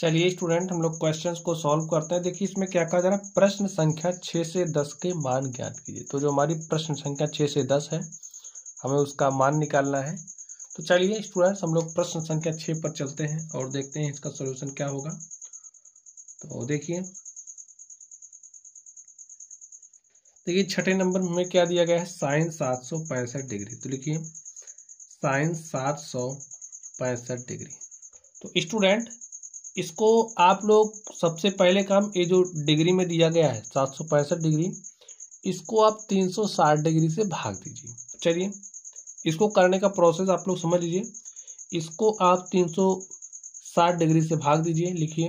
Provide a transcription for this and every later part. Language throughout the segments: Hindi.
चलिए स्टूडेंट हम लोग क्वेश्चन को सॉल्व करते हैं देखिए इसमें क्या कहा जा रहा है प्रश्न संख्या छः से दस के मान ज्ञात कीजिए तो जो हमारी प्रश्न संख्या छः से दस है हमें उसका मान निकालना है तो चलिए स्टूडेंट्स हम लोग प्रश्न संख्या छः पर चलते हैं और देखते हैं इसका सोल्यूशन क्या होगा तो देखिए देखिए छठे नंबर में क्या दिया गया है साइंस सात सौ पैंसठ डिग्री तो लिखिए साइंस सात सौ पैंसठ डिग्री तो स्टूडेंट इसको आप लोग सबसे पहले काम ये जो डिग्री में दिया गया है सात सौ पैंसठ डिग्री इसको आप तीन सौ साठ डिग्री से भाग दीजिए चलिए इसको करने का प्रोसेस आप लोग समझ लीजिए इसको आप तीन सौ साठ डिग्री से भाग दीजिए लिखिए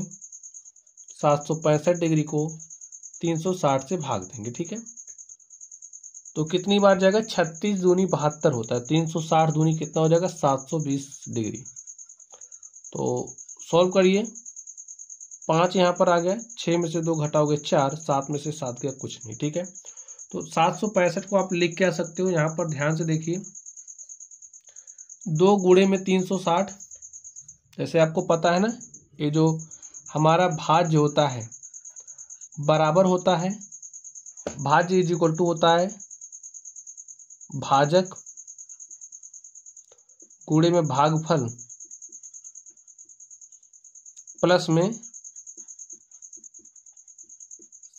सात सौ पैंसठ डिग्री को तीन सौ साठ से भाग देंगे ठीक है तो कितनी बार जाएगा छत्तीस दूनी बहत्तर होता है तीन सौ साठ दूनी कितना हो जाएगा सात सौ बीस डिग्री तो सॉल्व करिए पाँच यहाँ पर आ गया छः में से दो घटाओगे चार सात में से सात गया कुछ नहीं ठीक है तो सात सौ पैंसठ को आप लिख के आ सकते हो यहाँ पर ध्यान से देखिए दो गुड़े में तीन सौ साठ जैसे आपको पता है ना ये जो हमारा भाज्य होता है बराबर होता है भाज्य इज इक्वल टू होता है भाजक कूड़े में भागफल प्लस में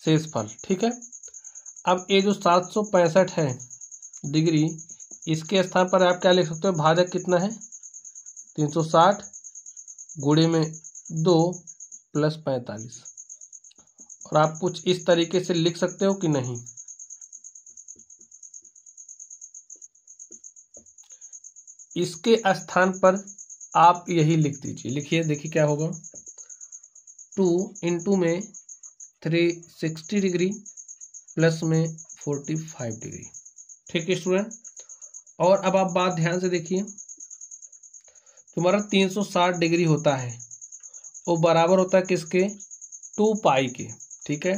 शेषफल ठीक है अब ये जो सात सौ पैंसठ है डिग्री इसके स्थान पर आप क्या लिख सकते हो भाजक कितना है तीन सौ साठ गुड़े में दो प्लस पैंतालीस और आप कुछ इस तरीके से लिख सकते हो कि नहीं इसके स्थान पर आप यही लिख दीजिए लिखिए देखिए क्या होगा टू इंटू में थ्री सिक्सटी डिग्री प्लस में फोर्टी फाइव डिग्री ठीक है स्टूडेंट और अब आप बात ध्यान से देखिए तुम्हारा तीन सौ साठ डिग्री होता है वो बराबर होता है किसके टू पाई के ठीक है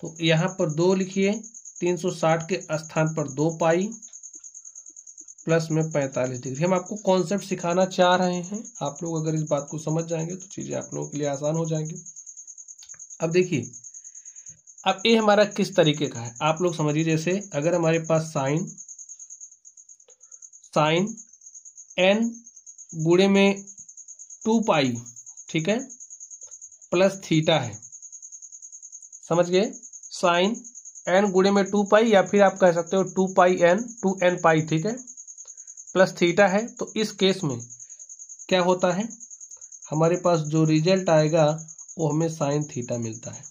तो यहाँ पर दो लिखिए तीन सौ साठ के स्थान पर दो पाई प्लस में पैंतालीस डिग्री हम आपको कॉन्सेप्ट सिखाना चाह रहे हैं आप लोग अगर इस बात को समझ जाएंगे तो चीज़ें आप लोगों के लिए आसान हो जाएंगी अब देखिए अब ए हमारा किस तरीके का है आप लोग समझिए जैसे अगर हमारे पास साइन साइन एन गुड़े में टू पाई ठीक है प्लस थीटा है समझ गए साइन एन गुड़े में टू पाई या फिर आप कह सकते हो two pi n two n pi ठीक है प्लस थीटा है तो इस केस में क्या होता है हमारे पास जो रिजल्ट आएगा वो हमें साइन थीटा मिलता है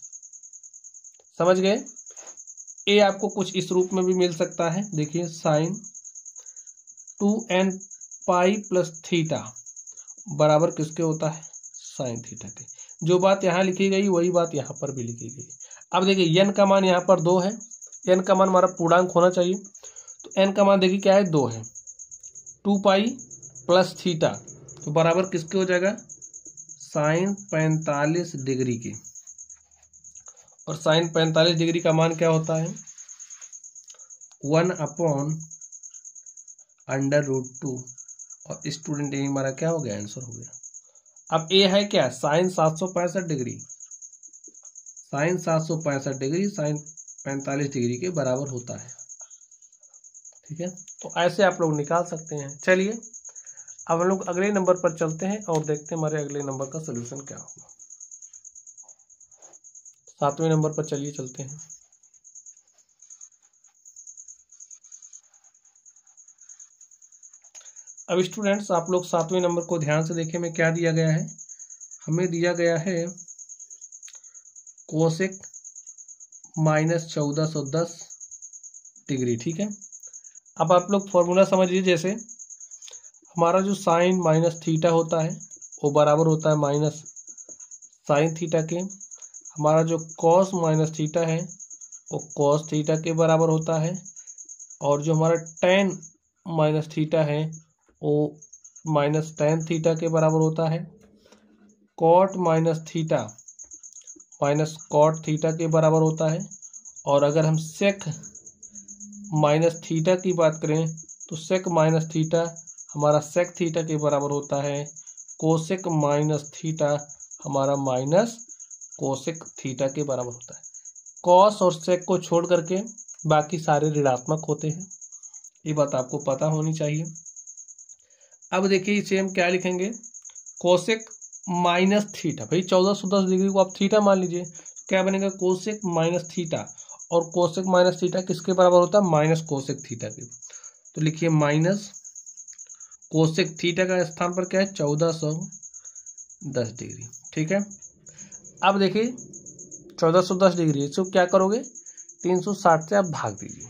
समझ गए ए आपको कुछ इस रूप में भी मिल सकता है देखिए sine two n pi plus theta बराबर किसके होता है साइन थीटा के जो बात यहाँ लिखी गई वही बात यहाँ पर भी लिखी गई अब देखिए एन का मान यहाँ पर दो है एन का मान हमारा पूर्णांक होना चाहिए तो एन का मान देखिए क्या है दो है टू पाई प्लस थीटा तो बराबर किसके हो जाएगा साइन पैंतालीस डिग्री के और साइन पैंतालीस डिग्री का मान क्या होता है one upon under root two और स्टूडेंट यही हमारा क्या हो गया आंसर हो गया अब ए है क्या साइन सात सौ पैंसठ डिग्री साइन सात सौ पैंसठ डिग्री साइन पैंतालीस डिग्री के बराबर होता है ठीक है तो ऐसे आप लोग निकाल सकते हैं चलिए अब हम लोग अगले नंबर पर चलते हैं और देखते हैं हमारे अगले नंबर का सोल्यूशन क्या होगा सातवें नंबर पर चलिए चलते हैं अब स्टूडेंट्स आप लोग सातवें नंबर को ध्यान से देखें में क्या दिया गया है हमें दिया गया है कोशिक माइनस चौदह सौ दस डिग्री ठीक है अब आप लोग फॉर्मूला समझिए जैसे हमारा जो साइन माइनस थीटा होता है वो बराबर होता है माइनस साइन थीटा के हमारा जो कॉस माइनस थीटा है वो कॉस थीटा के बराबर होता है और जो हमारा टेन माइनस थीटा है वो माइनस टेन थीटा के बराबर होता है cot minus theta minus cot theta के बराबर होता है और अगर हम सेक माइनस थीटा की बात करें तो सेक माइनस थीटा हमारा सेक थीटा के बराबर होता है कोशिक माइनस थीटा हमारा माइनस कोशिक थीटा के बराबर होता है कॉस और सेक को छोड़ करके बाकी सारे ऋणात्मक होते हैं ये बात आपको पता होनी चाहिए अब देखिए इसे हम क्या लिखेंगे कोशिक माइनस थीटा भाई चौदह सौ दस डिग्री को आप थीटा मान लीजिए तो क्या बनेगा कोशिक माइनस थीटा और कोशिक माइनस थीटा किसके बराबर होता है माइनस कोशिक थीटा के तो लिखिए माइनस कोशिक थीटा का स्थान पर क्या है चौदह सौ दस डिग्री ठीक है अब देखिए चौदह सौ दस डिग्री इसको क्या करोगे तीन सौ साठ से आप भाग दीजिए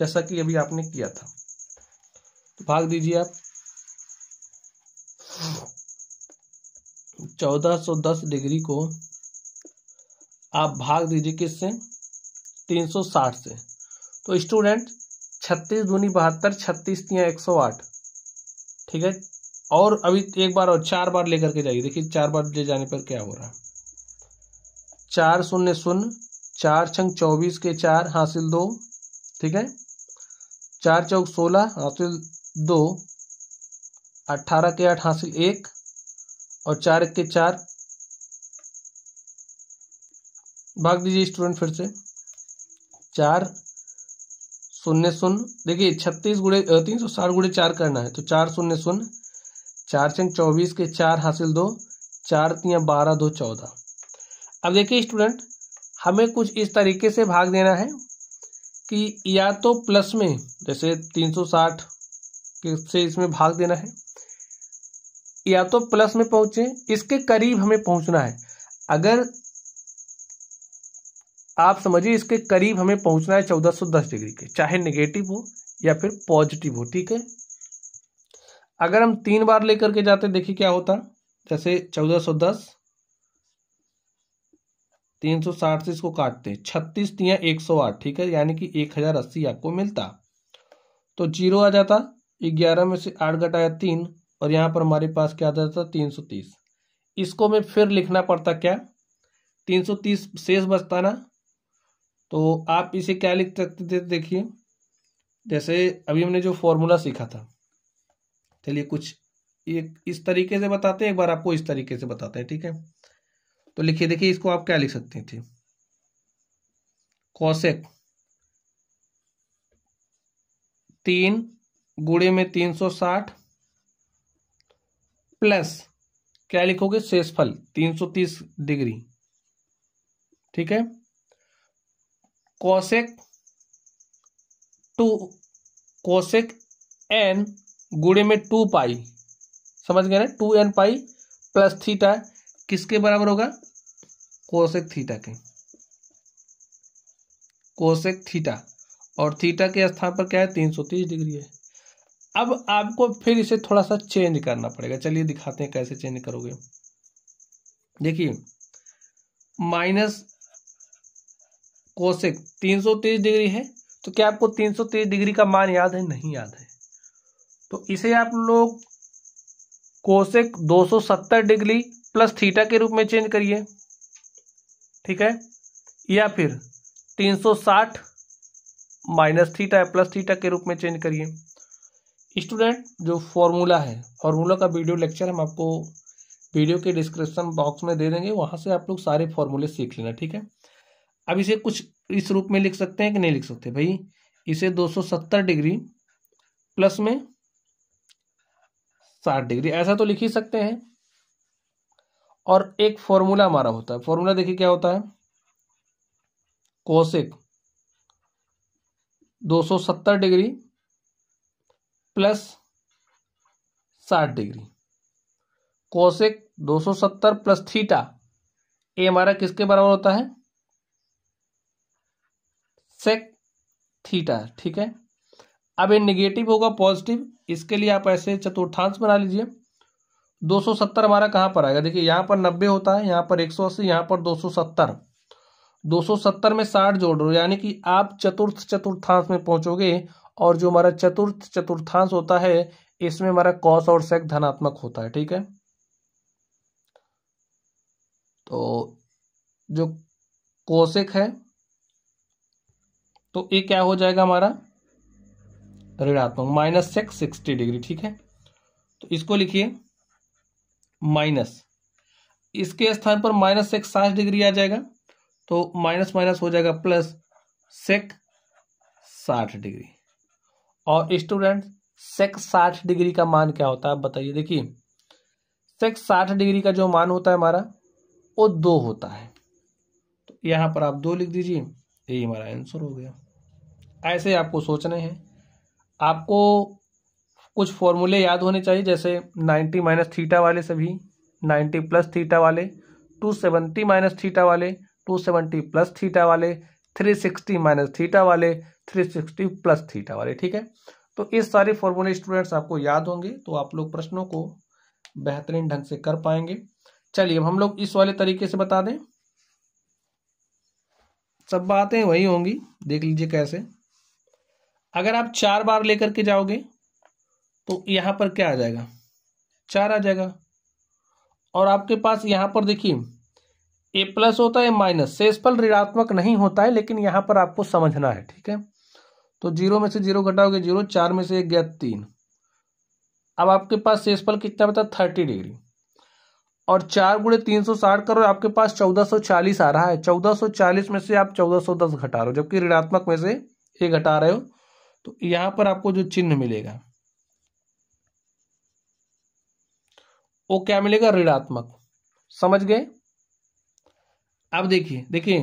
जैसा कि अभी आपने किया था तो भाग दीजिए आप चौदह सौ दस डिग्री को आप भाग दीजिए किससे तीन सौ साठ से तो स्टूडेंट छत्तीस दूनी बहत्तर छत्तीस एक सौ आठ ठीक है और अभी एक बार और चार बार लेकर के जाइए देखिए चार बार ले जाने पर क्या हो रहा है चार शून्य शून्य चार छंग चौबीस के चार हासिल दो ठीक है चार चौक सोलह हासिल दो अट्ठारह के आठ हासिल एक और चार एक के चार भाग दीजिए स्टूडेंट फिर से चार शून्य शून्य देखिए छत्तीस गुड़े तीन सौ साठ गुड़े चार करना है तो चार शून्य शून्य चार चंग चौबीस के चार हासिल दो चार तिया बारह दो चौदह अब देखिए स्टूडेंट हमें कुछ इस तरीके से भाग देना है कि या तो प्लस में जैसे तीन सौ साठ से इसमें भाग देना है या तो प्लस में पहुंचे इसके करीब हमें पहुंचना है अगर आप समझिए इसके करीब हमें पहुंचना है 1410 डिग्री के चाहे नेगेटिव हो या फिर पॉजिटिव हो ठीक है अगर हम तीन बार लेकर के जाते देखिए क्या होता जैसे 1410 साठ से इसको काटते छत्तीस तीन एक सौ आठ ठीक है यानी कि एक हजार अस्सी आपको मिलता तो जीरो आ जाता ग्यारह में से आठ घटाया तीन और यहां पर हमारे पास क्या आ जाता तीन सौ तीस इसको में फिर लिखना पड़ता क्या तीन सौ तीस शेष बचता ना तो आप इसे क्या लिख सकते थे देखिए जैसे अभी हमने जो फॉर्मूला सीखा था चलिए कुछ एक इस तरीके से बताते हैं एक बार आपको इस तरीके से बताते हैं ठीक है तो लिखिए देखिए इसको आप क्या लिख सकते थे कौशेक तीन गुड़े में तीन सौ साठ प्लस क्या लिखोगे शेषफल तीन सौ तीस डिग्री ठीक है कोशेक टू कोशेक एन गुड़े में टू पाई समझ गए ना two n pi plus theta किसके बराबर होगा कोशेक थीटा के कोशेक थीटा और थीटा के स्थान पर क्या है तीन सौ तीस डिग्री है अब आपको फिर इसे थोड़ा सा चेंज करना पड़ेगा चलिए दिखाते हैं कैसे चेंज करोगे देखिए माइनस कोशिक 330 डिग्री है तो क्या आपको 330 डिग्री का मान याद है नहीं याद है तो इसे आप लोग कोशिक 270 डिग्री प्लस थीटा के रूप में चेंज करिए ठीक है या फिर 360 माइनस थीटा या प्लस थीटा के रूप में चेंज करिए स्टूडेंट जो फॉर्मूला है फॉर्मूला का वीडियो लेक्चर हम आपको वीडियो के डिस्क्रिप्शन बॉक्स में दे देंगे वहाँ से आप लोग सारे फॉर्मूले सीख लेना ठीक है अब इसे कुछ इस रूप में लिख सकते हैं कि नहीं लिख सकते भाई इसे 270 डिग्री प्लस में 60 डिग्री ऐसा तो लिख ही सकते हैं और एक फॉर्मूला हमारा होता है फॉर्मूला देखिए क्या होता है cosec 270 degree plus 60 degree cosec 270 plus theta ये हमारा किसके बराबर होता है सेक थीटा ठीक है अब ये निगेटिव होगा पॉजिटिव इसके लिए आप ऐसे चतुर्थांश बना लीजिए 270 हमारा कहाँ पर आएगा देखिए यहाँ पर 90 होता है यहाँ पर 180 यहाँ पर 270 270 में 60 जोड़ दो यानी कि आप चतुर्थ चतुर्थांश में पहुंचोगे और जो हमारा चतुर्थ चतुर्थांश होता है इसमें हमारा कॉस और सेक धनात्मक होता है ठीक है तो जो कोशिक है तो ये क्या हो जाएगा हमारा ऋणात्मक माइनस सिक्स सिक्सटी डिग्री ठीक है तो इसको लिखिए माइनस इसके स्थान पर माइनस सेक साठ डिग्री आ जाएगा तो माइनस माइनस हो जाएगा प्लस सेक साठ डिग्री और स्टूडेंट सेक साठ डिग्री का मान क्या होता है आप बताइए देखिए सेक साठ डिग्री का जो मान होता है हमारा वो दो होता है तो यहां पर आप दो लिख दीजिए यही हमारा आंसर हो गया ऐसे आपको सोचने हैं आपको कुछ फॉर्मूले याद होने चाहिए जैसे नाइन्टी माइनस थीटा वाले सभी नाइन्टी प्लस थीटा वाले टू सेवेंटी माइनस थीटा वाले टू सेवेंटी प्लस थीटा वाले थ्री सिक्सटी माइनस थीटा वाले थ्री सिक्सटी प्लस थीटा वाले ठीक है तो इस सारे फॉर्मूले स्टूडेंट्स आपको याद होंगे तो आप लोग प्रश्नों को बेहतरीन ढंग से कर पाएंगे चलिए अब हम लोग इस वाले तरीके से बता दें सब बातें वही होंगी देख लीजिए कैसे अगर आप चार बार लेकर के जाओगे तो यहाँ पर क्या आ जाएगा चार आ जाएगा और आपके पास यहाँ पर देखिए ए प्लस होता है माइनस शेषफल ऋणात्मक नहीं होता है लेकिन यहाँ पर आपको समझना है ठीक है तो जीरो में से जीरो घटाओगे जीरो चार में से एक गया तीन अब आपके पास शेषफल कितना बता थर्टी डिग्री और चार गुड़े तीन सौ साठ करो आपके पास चौदह सौ चालीस आ रहा है चौदह सौ चालीस में से आप चौदह सौ दस घटा रहे हो जबकि ऋणात्मक में से ये घटा रहे हो तो यहां पर आपको जो चिन्ह मिलेगा वो क्या मिलेगा ऋणात्मक समझ गए अब देखिए देखिए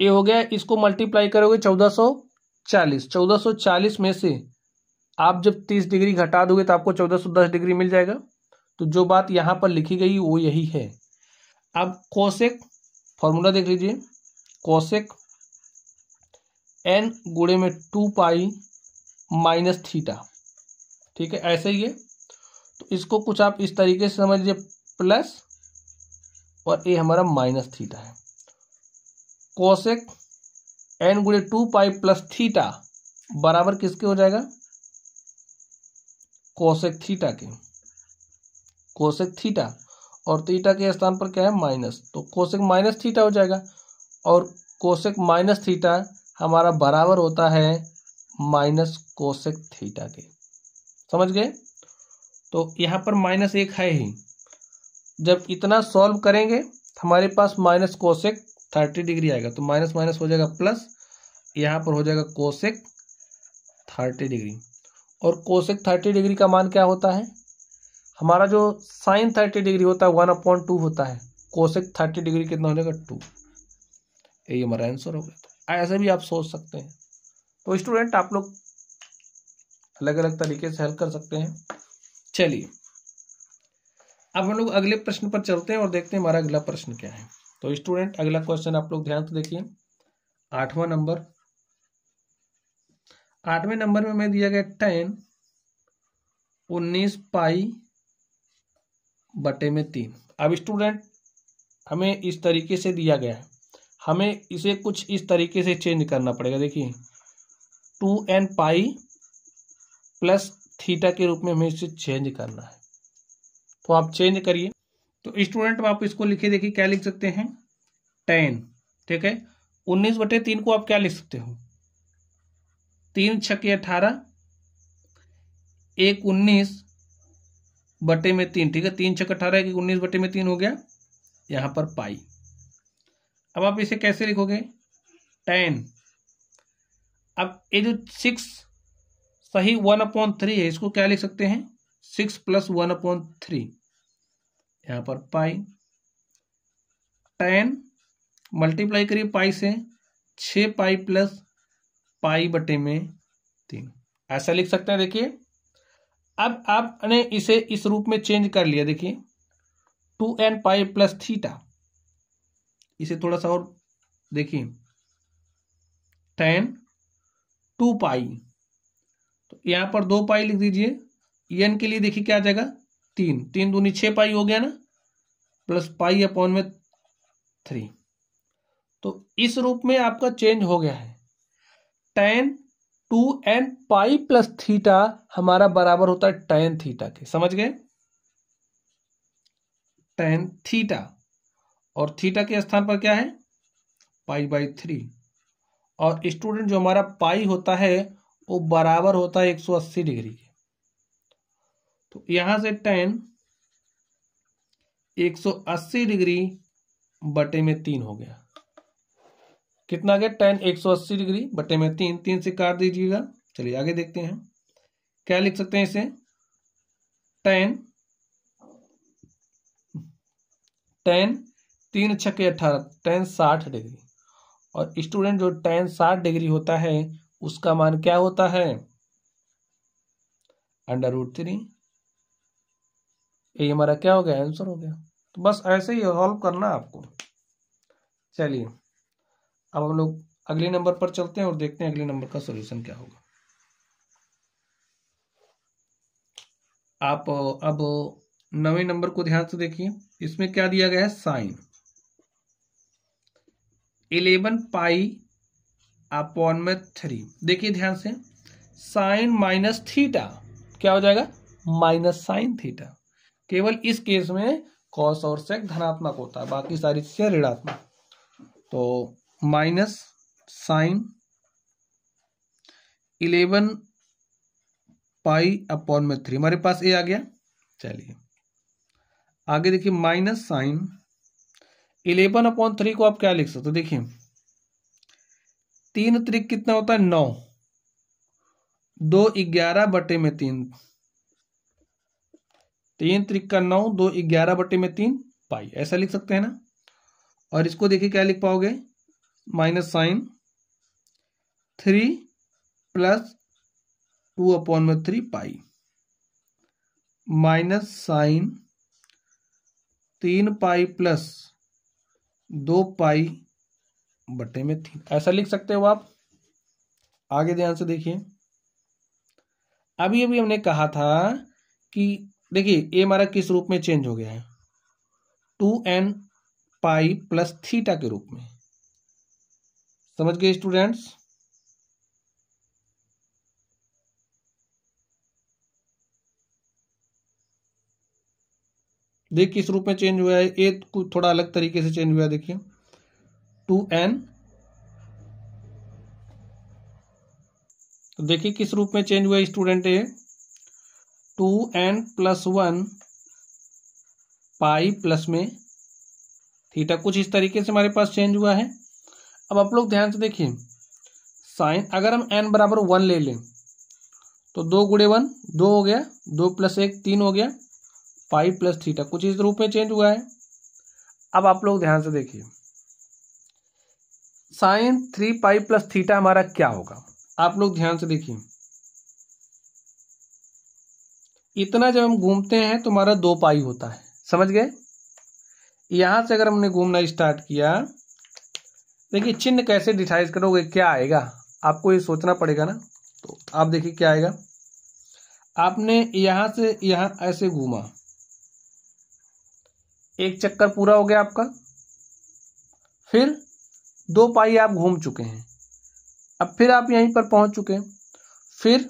ये हो गया इसको मल्टीप्लाई करोगे चौदह सौ चालीस चौदह सौ चालीस में से आप जब तीस डिग्री घटा दोगे तो आपको चौदह सौ दस डिग्री मिल जाएगा तो जो बात यहां पर लिखी गई वो यही है अब कोशेक फॉर्मूला देख लीजिए कोशेक एन गुड़े में टू पाई माइनस थीटा ठीक है ऐसे ही है तो इसको कुछ आप इस तरीके से समझ लीजिए प्लस और ए हमारा माइनस थीटा है कोसेक एन गुड़े टू पाई प्लस थीटा बराबर किसके हो जाएगा कोशेक थीटा के कोशेक थीटा और थीटा के स्थान पर क्या है माइनस तो कोशेक माइनस थीटा हो जाएगा और कोशेक माइनस थीटा हमारा बराबर होता है माइनस कोशेक थीटा के समझ गए तो यहाँ पर माइनस एक है ही जब इतना सॉल्व करेंगे हमारे पास माइनस कोशेक थर्टी डिग्री आएगा तो माइनस माइनस हो जाएगा प्लस यहाँ पर हो जाएगा कोशिक थर्टी डिग्री और कोशेक थर्टी डिग्री का मान क्या होता है हमारा जो साइन थर्टी डिग्री होता है वन अपॉइंट टू होता है कोशेक थर्टी डिग्री कितना हो जाएगा टू यही हमारा आंसर हो गया था ऐसे भी आप सोच सकते हैं तो स्टूडेंट आप लोग अलग अलग तरीके से हेल्प कर सकते हैं चलिए अब हम लोग अगले प्रश्न पर चलते हैं और देखते हैं हमारा अगला प्रश्न क्या है तो स्टूडेंट अगला क्वेश्चन आप लोग ध्यान से देखिए आठवां नंबर आठवें नंबर में हमें दिया गया टेन उन्नीस पाई बटे में तीन अब स्टूडेंट हमें इस तरीके से दिया गया है हमें इसे कुछ इस तरीके से चेंज करना पड़ेगा देखिए two n pi plus theta के रूप में हमें इसे चेंज करना है तो आप चेंज करिए तो स्टूडेंट आप इसको लिखे देखिए क्या लिख सकते हैं टेन ठीक है उन्नीस बटे तीन को आप क्या लिख सकते हो तीन छके अठारह एक उन्नीस बटे में तीन ठीक है तीन छक अठारह एक उन्नीस बटे में तीन हो गया यहां पर पाई अब आप इसे कैसे लिखोगे टेन अब ये जो सिक्स सही वन अपॉन थ्री है इसको क्या लिख सकते हैं six plus one upon three यहां पर पाई टेन मल्टीप्लाई करिए पाई से छ पाई प्लस पाई बटे में तीन ऐसा लिख सकते हैं देखिए अब आपने इसे इस रूप में चेंज कर लिया देखिए two n pi plus theta इसे थोड़ा सा और देखिए टेन टू पाई तो यहां पर दो पाई लिख दीजिए एन के लिए देखिए क्या आ जाएगा तीन तीन दूनी छ पाई हो गया ना प्लस पाई अपॉन में थ्री तो इस रूप में आपका चेंज हो गया है tan two n pi plus theta हमारा बराबर होता है टेन थीटा के समझ गए टेन थीटा और थीटा के स्थान पर क्या है पाई बाई थ्री और स्टूडेंट जो हमारा पाई होता है वो बराबर होता है एक सौ अस्सी डिग्री के तो यहां से टेन एक सौ अस्सी डिग्री बटे में तीन हो गया कितना आ गया टेन एक सौ अस्सी डिग्री बटे में तीन तीन से काट दीजिएगा चलिए आगे देखते हैं क्या लिख सकते हैं इसे टेन टेन तीन छक्के अट्ठारह टेन साठ डिग्री और स्टूडेंट जो टेन साठ डिग्री होता है उसका मान क्या होता है अंडर रूट थ्री ये हमारा क्या हो गया आंसर हो गया तो बस ऐसे ही सॉल्व करना आपको चलिए अब हम लोग अगले नंबर पर चलते हैं और देखते हैं अगले नंबर का सोल्यूशन क्या होगा आप अब नवे नंबर को ध्यान से देखिए इसमें क्या दिया गया है साइन इलेवन पाई अपॉन में थ्री देखिए ध्यान से साइन माइनस थीटा क्या हो जाएगा माइनस साइन थीटा केवल इस केस में कॉस और सेक धनात्मक होता है बाकी सारी चीजें ऋणात्मक तो minus sine eleven pi upon में थ्री हमारे पास ए आ गया चलिए आगे देखिए minus sine eleven upon three को आप क्या लिख सकते हो देखिए तीन त्रिक कितना होता है नौ दो ग्यारह बटे में तीन तीन त्रिक का नौ दो ग्यारह बटे में तीन पाई ऐसा लिख सकते हैं ना और इसको देखिए क्या लिख पाओगे minus sine three plus two upon में थ्री पाई माइनस साइन तीन पाई प्लस दो पाई बटे में थी ऐसा लिख सकते हो आप आगे ध्यान से देखिए अभी अभी हमने कहा था कि देखिए ये हमारा किस रूप में चेंज हो गया है two n pi plus theta के रूप में समझ गए स्टूडेंट्स देख किस रूप में चेंज हुआ है ए थोड़ा अलग तरीके से चेंज हुआ है देखिए टू एन तो देखिए किस रूप में चेंज हुआ है स्टूडेंट ए two n plus one pi plus में थीटा कुछ इस तरीके से हमारे पास चेंज हुआ है अब आप लोग ध्यान से देखिए साइन अगर हम एन बराबर वन ले लें तो दो गुड़े वन दो हो गया दो प्लस एक तीन हो गया फाइव प्लस थीटा कुछ इस रूप में चेंज हुआ है अब आप लोग ध्यान से देखिए sine three pi plus theta हमारा क्या होगा आप लोग ध्यान से देखिए इतना जब हम घूमते हैं तो हमारा दो पाई होता है समझ गए यहां से अगर हमने घूमना स्टार्ट किया देखिए चिन्ह कैसे डिसाइड करोगे क्या आएगा आपको ये सोचना पड़ेगा ना तो आप देखिए क्या आएगा आपने यहां से यहां ऐसे घूमा एक चक्कर पूरा हो गया आपका फिर दो पाई आप घूम चुके हैं अब फिर आप यहीं पर पहुंच चुके हैं फिर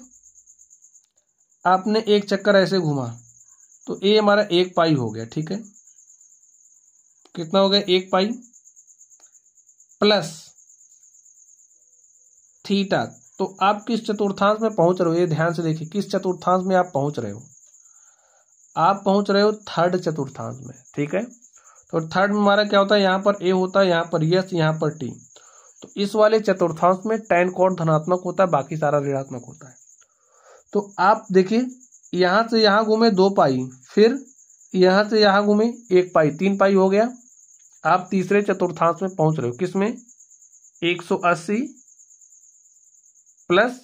आपने एक चक्कर ऐसे घुमा तो ए हमारा एक पाई हो गया ठीक है कितना हो गया एक पाई प्लस थीटा तो आप किस चतुर्थांश में पहुंच रहे हो ये ध्यान से देखिए किस चतुर्थांश में आप पहुंच रहे हो आप पहुंच रहे हो थर्ड चतुर्थांश में ठीक है तो थर्ड में हमारा क्या होता है यहाँ पर ए होता है यहाँ पर यस यहाँ पर टी तो इस वाले चतुर्थांश में टेन कोट धनात्मक होता है बाकी सारा ऋणात्मक होता है तो आप देखिए यहाँ से यहाँ घूमे दो पाई फिर यहाँ से यहाँ घूमे एक पाई तीन पाई हो गया आप तीसरे चतुर्थांश में पहुंच रहे हो किसमें 180 प्लस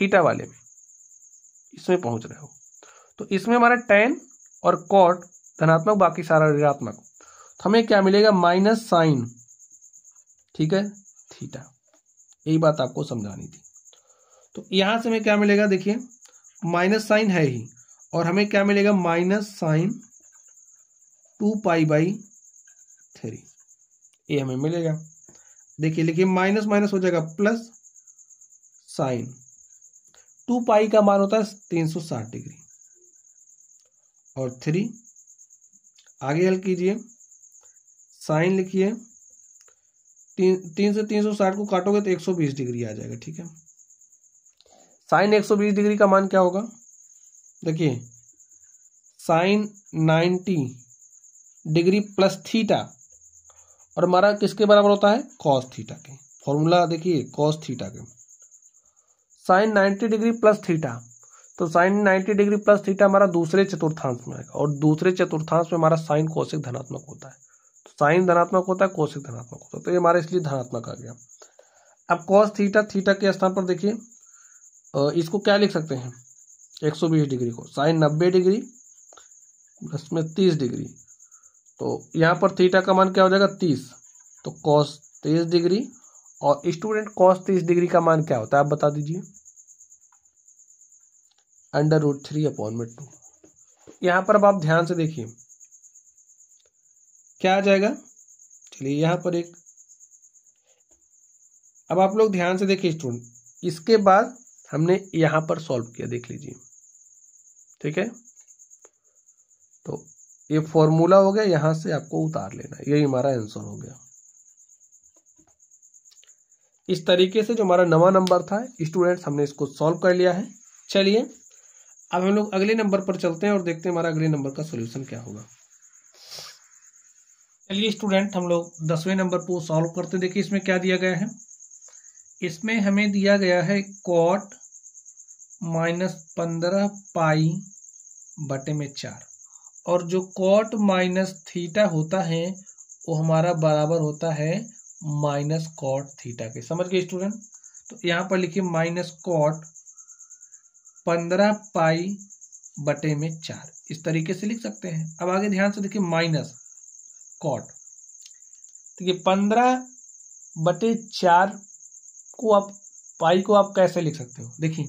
थीटा वाले में इसमें पहुंच रहे हो तो इसमें हमारा टेन और कॉट धनात्मक बाकी सारा ऋणात्मक तो हमें क्या मिलेगा माइनस साइन ठीक है थीटा यही बात आपको समझानी थी तो यहां से हमें क्या मिलेगा देखिए माइनस साइन है ही और हमें क्या मिलेगा minus sine two pi by three ये हमें मिलेगा देखिए लिखिए माइनस माइनस हो जाएगा प्लस साइन टू पाई का मान होता है तीन सौ साठ डिग्री और थ्री आगे हल कीजिए साइन लिखिए तीन तीन से तीन सौ साठ को काटोगे तो एक सौ बीस डिग्री आ जाएगा ठीक है साइन एक सौ बीस डिग्री का मान क्या होगा देखिए sine ninety degree plus theta और हमारा किसके बराबर होता है कॉस थीटा के फॉर्मूला देखिए कॉस थीटा के sine ninety degree plus theta तो साइन 90 डिग्री प्लस थीटा हमारा दूसरे चतुर्थांश में आएगा और दूसरे चतुर्थांश में हमारा साइन कोशिक धनात्मक होता है तो साइन धनात्मक होता है कोशिक धनात्मक होता है तो ये हमारा इसलिए धनात्मक आ गया अब कॉस थीटा थीटा के स्थान पर देखिए इसको क्या लिख सकते हैं 120 डिग्री को साइन नब्बे डिग्री प्लस में तीस डिग्री तो यहाँ पर थीटा का मान क्या हो जाएगा तीस तो कॉस 30 डिग्री और स्टूडेंट कॉस 30 डिग्री का मान क्या होता है आप बता दीजिए अंडर रूट थ्री अपॉन में टू यहां पर अब आप ध्यान से देखिए क्या आ जाएगा चलिए यहां पर एक अब आप लोग ध्यान से देखिए स्टूडेंट इसके बाद हमने यहां पर सॉल्व किया देख लीजिए ठीक है तो ये फॉर्मूला हो गया यहां से आपको उतार लेना यही हमारा आंसर हो गया इस तरीके से जो हमारा नवा नंबर था स्टूडेंट्स हमने इसको सॉल्व कर लिया है चलिए अब हम लोग अगले नंबर पर चलते हैं और देखते हैं हमारा अगले नंबर का सोल्यूशन क्या होगा चलिए स्टूडेंट हम लोग दसवें नंबर को सॉल्व करते देखिए इसमें क्या दिया गया है इसमें हमें दिया गया है कॉट माइनस पंद्रह पाई बटे में चार और जो कॉट माइनस थीटा होता है वो हमारा बराबर होता है माइनस कॉट थीटा के समझ गए स्टूडेंट तो यहाँ पर लिखिए माइनस कॉट पंद्रह पाई बटे में चार इस तरीके से लिख सकते हैं अब आगे ध्यान से देखिए माइनस कॉट देखिए पंद्रह बटे चार को आप पाई को आप कैसे लिख सकते हो देखिए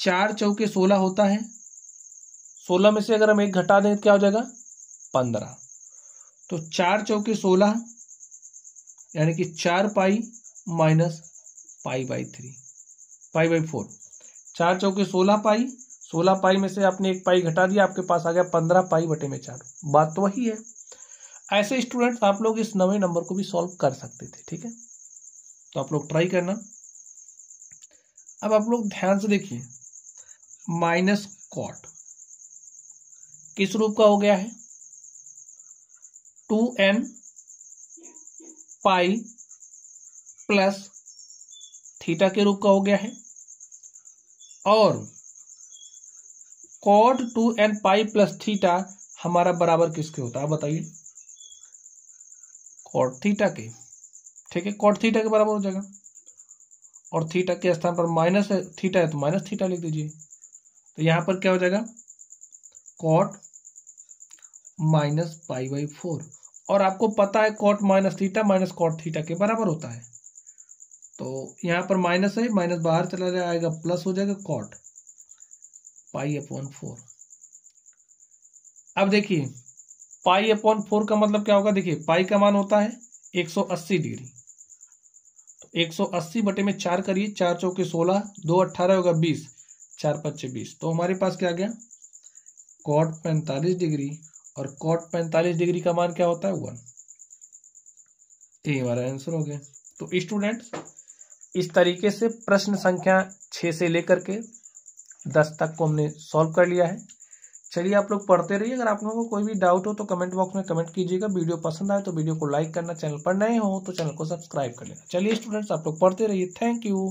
चार चौके सोलह होता है सोलह में से अगर हम एक घटा दें तो क्या हो जाएगा पंद्रह तो चार चौके सोलह यानी कि चार pi minus pi by three pi by four चार चौके सोलह पाई सोलह पाई में से आपने एक पाई घटा दिया आपके पास आ गया पंद्रह पाई बटे में चार बात तो वही है ऐसे स्टूडेंट्स आप लोग इस नवे नंबर को भी सॉल्व कर सकते थे ठीक है तो आप लोग ट्राई करना अब आप लोग ध्यान से देखिए माइनस कॉट किस रूप का हो गया है two n pi plus theta के रूप का हो गया है और cot two n pi plus theta हमारा बराबर किसके होता है बताइए कॉट थीटा के ठीक है कॉट थीटा के बराबर हो जाएगा और थीटा के स्थान पर माइनस थीटा है तो माइनस थीटा लिख दीजिए तो यहां पर क्या हो जाएगा cot minus pi by four और आपको पता है cot minus theta minus cot theta के बराबर होता है तो यहाँ पर माइनस है माइनस बाहर चला जाएगा प्लस हो जाएगा कॉट पाई अपॉन फोर अब देखिए पाई अपॉन फोर का मतलब क्या होगा देखिए पाई का मान होता है 180 डिग्री तो 180 बटे में चार करिए चार चौके सोलह दो अट्ठारह होगा बीस चार पच्चे बीस तो हमारे पास क्या गया कॉट पैंतालीस डिग्री और कॉट पैंतालीस डिग्री का मान क्या होता है वन यही हमारा आंसर हो गया तो स्टूडेंट्स इस तरीके से प्रश्न संख्या छह से लेकर के दस तक को हमने सॉल्व कर लिया है चलिए आप लोग पढ़ते रहिए अगर आप लोगों को कोई भी डाउट हो तो कमेंट बॉक्स में कमेंट कीजिएगा वीडियो पसंद आए तो वीडियो को लाइक करना चैनल पर नए हो तो चैनल को सब्सक्राइब कर लेना चलिए स्टूडेंट्स आप लोग पढ़ते रहिए थैंक यू